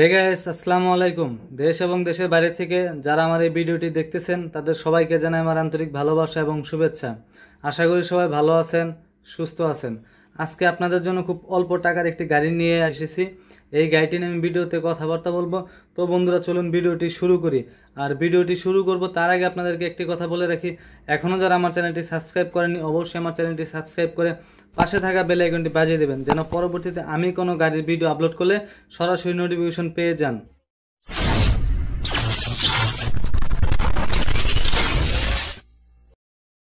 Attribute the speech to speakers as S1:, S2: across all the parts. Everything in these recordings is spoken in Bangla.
S1: হে গাইস আসসালামু আলাইকুম দেশ এবং দেশের বাইরে থেকে যারা আমার এই ভিডিওটি দেখতেছেন তাদের সবাইকে জানাই আমার আন্তরিক ভালোবাসা এবং শুভেচ্ছা আশা করি সবাই ভালো আছেন সুস্থ আছেন আজকে আপনাদের জন্য খুব অল্প টাকার একটি গাড়ি নিয়ে এসেছি এই গাড়িটি নিয়ে আমি ভিডিওতে কথাবার্তা বলবো তো বন্ধুরা চলুন ভিডিওটি শুরু করি আর ভিডিওটি শুরু করব তার আগে আপনাদেরকে একটি কথা বলে রাখি এখনও যারা আমার চ্যানেলটি সাবস্ক্রাইব করেনি অবশ্যই আমার চ্যানেলটি সাবস্ক্রাইব করে পাশে থাকা বেল আইকনটি বাজিয়ে দেবেন যেন পরবর্তীতে আমি কোনো গাড়ির ভিডিও আপলোড করলে সরাসরি নোটিফিকেশন পেয়ে যান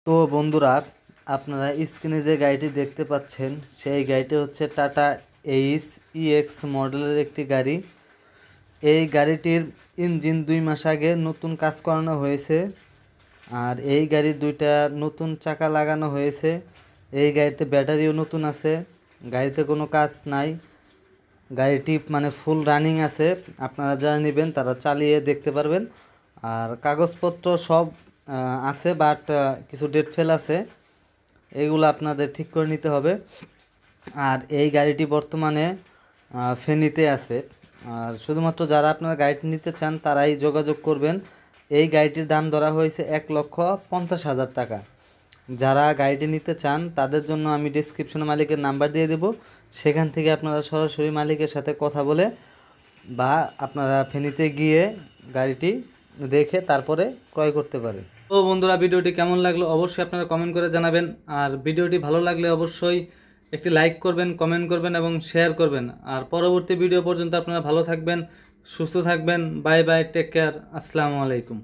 S1: তো বন্ধুরা আপনারা স্ক্রিনে যে গাড়িটি দেখতে পাচ্ছেন সেই গাড়িটি হচ্ছে টাটা এইচ ইএক্স মডেলের একটি গাড়ি এই গাড়িটির ইঞ্জিন দুই মাস আগে নতুন কাজ করানো হয়েছে আর এই গাড়ির দুইটা নতুন চাকা লাগানো হয়েছে এই গাড়িতে ব্যাটারিও নতুন আছে গাড়িতে কোনো কাজ নাই গাড়িটি মানে ফুল রানিং আছে আপনারা যারা নেবেন তারা চালিয়ে দেখতে পারবেন আর কাগজপত্র সব আছে বাট কিছু ডেট ফেল আছে এগুলো আপনাদের ঠিক করে নিতে হবে আর এই গাড়িটি বর্তমানে ফেনীতে আছে আর শুধুমাত্র যারা আপনারা গাড়িটি নিতে চান তারাই যোগাযোগ করবেন এই গাড়িটির দাম ধরা হয়েছে এক লক্ষ পঞ্চাশ হাজার টাকা যারা গাড়িটি নিতে চান তাদের জন্য আমি ডিসক্রিপশনে মালিকের নাম্বার দিয়ে দেব সেখান থেকে আপনারা সরাসরি মালিকের সাথে কথা বলে বা আপনারা ফেনীতে গিয়ে গাড়িটি দেখে তারপরে ক্রয় করতে পারেন ও বন্ধুরা ভিডিওটি কেমন লাগলো অবশ্যই আপনারা কমেন্ট করে জানাবেন আর ভিডিওটি ভালো লাগলে অবশ্যই একটি লাইক করবেন কমেন্ট করবেন এবং শেয়ার করবেন আর পরবর্তী ভিডিও পর্যন্ত আপনারা ভালো থাকবেন সুস্থ থাকবেন বাই বাই টেক কেয়ার আসসালামু আলাইকুম